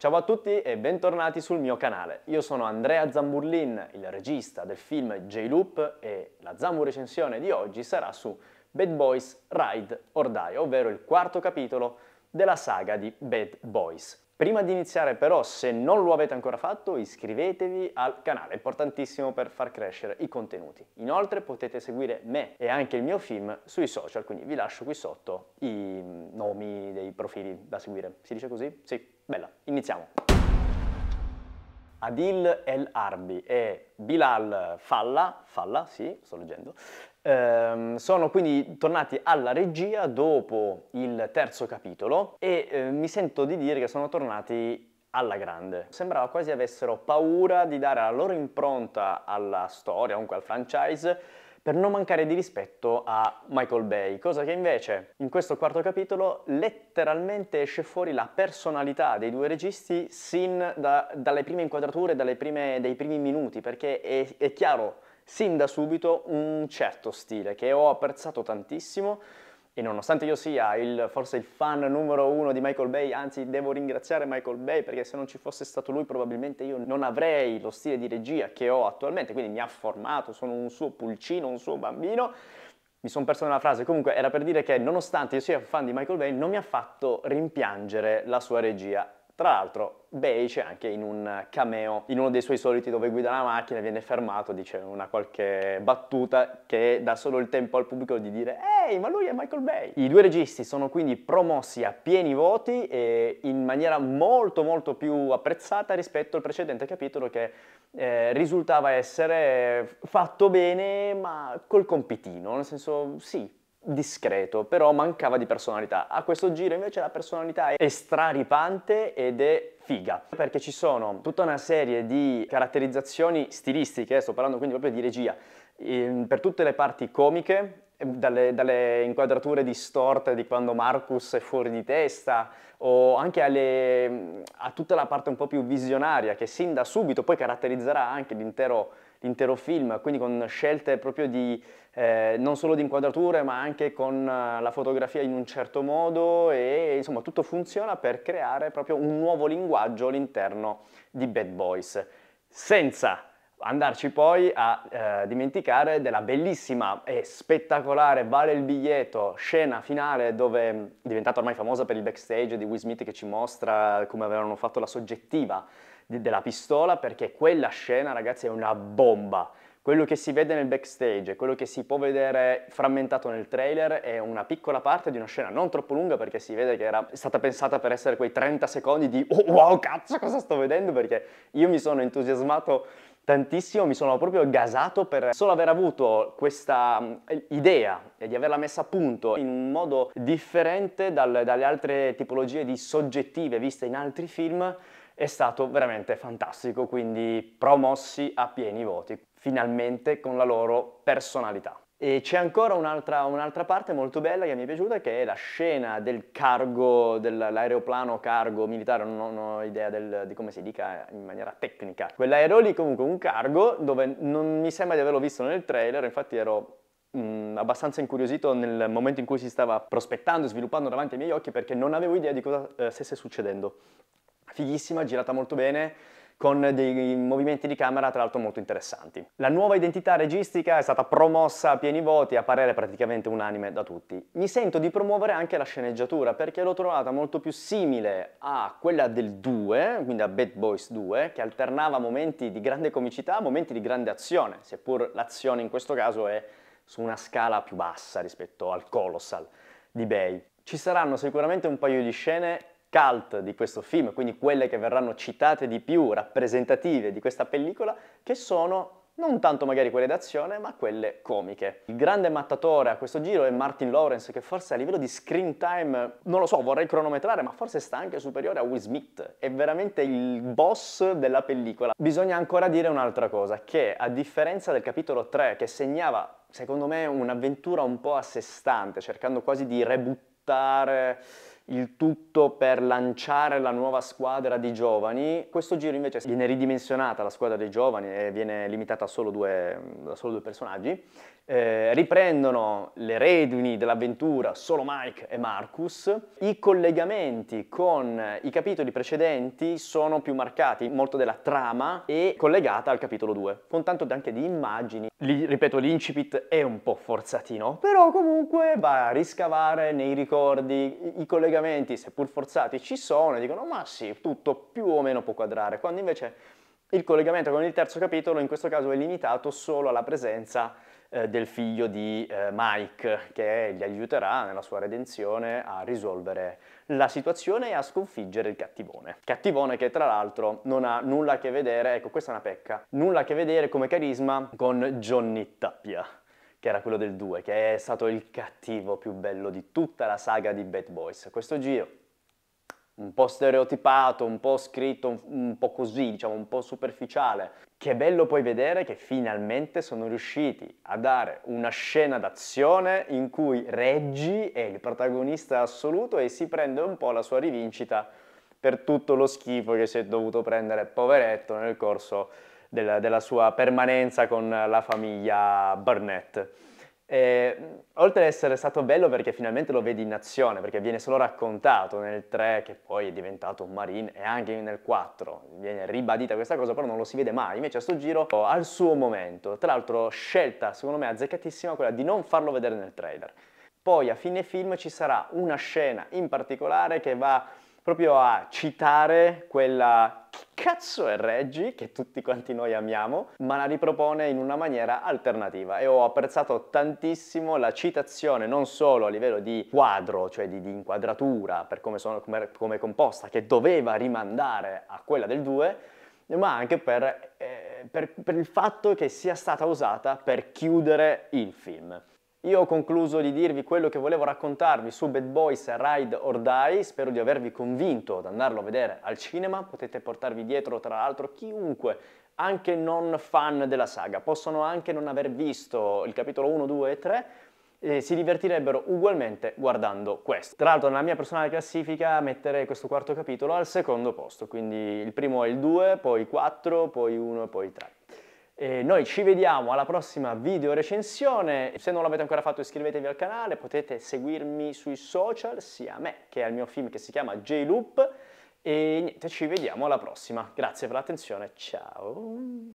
Ciao a tutti e bentornati sul mio canale. Io sono Andrea Zamburlin, il regista del film J-Loop e la Zambur recensione di oggi sarà su Bad Boys Ride or Die, ovvero il quarto capitolo della saga di Bad Boys. Prima di iniziare però, se non lo avete ancora fatto, iscrivetevi al canale, è importantissimo per far crescere i contenuti. Inoltre potete seguire me e anche il mio film sui social, quindi vi lascio qui sotto i nomi dei profili da seguire. Si dice così? Sì, bella, iniziamo! Adil El Arbi e Bilal Falla, Falla, sì, sto leggendo, ehm, sono quindi tornati alla regia dopo il terzo capitolo e eh, mi sento di dire che sono tornati alla grande. Sembrava quasi avessero paura di dare la loro impronta alla storia, comunque al franchise, per non mancare di rispetto a Michael Bay, cosa che invece in questo quarto capitolo letteralmente esce fuori la personalità dei due registi sin da, dalle prime inquadrature, dalle prime, dai primi minuti, perché è, è chiaro sin da subito un certo stile che ho apprezzato tantissimo e nonostante io sia il, forse il fan numero uno di Michael Bay, anzi devo ringraziare Michael Bay perché se non ci fosse stato lui probabilmente io non avrei lo stile di regia che ho attualmente, quindi mi ha formato, sono un suo pulcino, un suo bambino. Mi sono perso nella frase, comunque era per dire che nonostante io sia fan di Michael Bay non mi ha fatto rimpiangere la sua regia, tra l'altro Bay c'è anche in un cameo, in uno dei suoi soliti dove guida la macchina, viene fermato, dice una qualche battuta che dà solo il tempo al pubblico di dire «Ehi, ma lui è Michael Bay!». I due registi sono quindi promossi a pieni voti e in maniera molto molto più apprezzata rispetto al precedente capitolo che eh, risultava essere fatto bene ma col compitino, nel senso sì, discreto, però mancava di personalità. A questo giro invece la personalità è straripante ed è figa, perché ci sono tutta una serie di caratterizzazioni stilistiche, sto parlando quindi proprio di regia, ehm, per tutte le parti comiche, ehm, dalle, dalle inquadrature distorte di quando Marcus è fuori di testa, o anche alle, ehm, a tutta la parte un po' più visionaria che sin da subito poi caratterizzerà anche l'intero l'intero film, quindi con scelte proprio di, eh, non solo di inquadrature ma anche con eh, la fotografia in un certo modo e insomma tutto funziona per creare proprio un nuovo linguaggio all'interno di Bad Boys. Senza andarci poi a eh, dimenticare della bellissima e spettacolare Vale il biglietto scena finale dove mm, diventata ormai famosa per il backstage di Will Smith che ci mostra come avevano fatto la soggettiva della pistola perché quella scena, ragazzi, è una bomba. Quello che si vede nel backstage, quello che si può vedere frammentato nel trailer è una piccola parte di una scena non troppo lunga perché si vede che era stata pensata per essere quei 30 secondi di oh, wow cazzo cosa sto vedendo perché io mi sono entusiasmato tantissimo, mi sono proprio gasato per solo aver avuto questa mm, idea e di averla messa a punto in un modo differente dal, dalle altre tipologie di soggettive viste in altri film è stato veramente fantastico, quindi promossi a pieni voti, finalmente con la loro personalità. E c'è ancora un'altra, un'altra, parte molto bella che mi è piaciuta, che è la scena del cargo, dell'aeroplano cargo militare, non ho idea del, di come si dica in maniera tecnica. Quell'aereo lì comunque un cargo dove non mi sembra di averlo visto nel trailer, infatti ero mh, mm, abbastanza incuriosito nel momento in cui si stava prospettando sviluppando davanti ai miei occhi perché non avevo idea di cosa eh, stesse succedendo fighissima, girata molto bene con dei movimenti di camera tra l'altro molto interessanti. La nuova identità registica è stata promossa a pieni voti, a parere praticamente unanime da tutti. Mi sento di promuovere anche la sceneggiatura perché l'ho trovata molto più simile a quella del 2, quindi a Bad Boys 2, che alternava momenti di grande comicità a momenti di grande azione, seppur l'azione in questo caso è su una scala più bassa rispetto al Colossal di Bay. Ci saranno sicuramente un paio di scene cult di questo film, quindi quelle che verranno citate di più, rappresentative di questa pellicola, che sono non tanto magari quelle d'azione, ma quelle comiche. Il grande mattatore a questo giro è Martin Lawrence, che forse a livello di screen time, non lo so, vorrei cronometrare, ma forse sta anche superiore a Will Smith. È veramente il boss della pellicola. Bisogna ancora dire un'altra cosa, che a differenza del capitolo 3, che segnava, secondo me, un'avventura un po' a sé stante, cercando quasi di rebuttare il tutto per lanciare la nuova squadra di giovani. Questo giro invece viene ridimensionata la squadra dei giovani e viene limitata a solo due, a solo due personaggi. Eh, riprendono le redini dell'avventura solo Mike e Marcus. I collegamenti con i capitoli precedenti sono più marcati, molto della trama e collegata al capitolo 2, con tanto anche di immagini. Lì, ripeto, l'incipit è un po' forzatino, però comunque va a riscavare nei ricordi i collegamenti cambiamenti, seppur forzati, ci sono e dicono ma sì, tutto più o meno può quadrare, quando invece il collegamento con il terzo capitolo in questo caso è limitato solo alla presenza eh, del figlio di eh, Mike che gli aiuterà nella sua redenzione a risolvere la situazione e a sconfiggere il cattivone. Cattivone che tra l'altro non ha nulla a che vedere, ecco questa è una pecca, nulla a che vedere come carisma con Johnny Tappia che era quello del 2, che è stato il cattivo più bello di tutta la saga di Bad Boys. Questo giro, un po' stereotipato, un po' scritto, un, po' così, diciamo un po' superficiale. Che bello poi vedere che finalmente sono riusciti a dare una scena d'azione in cui Reggie è il protagonista assoluto e si prende un po' la sua rivincita per tutto lo schifo che si è dovuto prendere, poveretto, nel corso della, della sua permanenza con la famiglia Burnett. E, oltre ad essere stato bello perché finalmente lo vedi in azione, perché viene solo raccontato nel 3 che poi è diventato un marine e anche nel 4 viene ribadita questa cosa, però non lo si vede mai, invece a sto giro al suo momento. Tra l'altro scelta secondo me azzeccatissima quella di non farlo vedere nel trailer. Poi a fine film ci sarà una scena in particolare che va proprio a citare quella chi cazzo è Reggie che tutti quanti noi amiamo, ma la ripropone in una maniera alternativa e ho apprezzato tantissimo la citazione non solo a livello di quadro, cioè di, di inquadratura, per come, sono, come, come, è composta, che doveva rimandare a quella del 2, ma anche per, eh, per, per il fatto che sia stata usata per chiudere il film. Io ho concluso di dirvi quello che volevo raccontarvi su Bad Boys Ride or Die, spero di avervi convinto ad andarlo a vedere al cinema, potete portarvi dietro tra l'altro chiunque, anche non fan della saga, possono anche non aver visto il capitolo 1, 2 e 3, e si divertirebbero ugualmente guardando questo. Tra l'altro nella mia personale classifica metterei questo quarto capitolo al secondo posto, quindi il primo è il 2, poi 4, poi 1 e poi 3. E noi ci vediamo alla prossima video recensione. Se non l'avete ancora fatto iscrivetevi al canale, potete seguirmi sui social, sia a me che al mio film che si chiama J-Loop. E niente, ci vediamo alla prossima. Grazie per l'attenzione, ciao!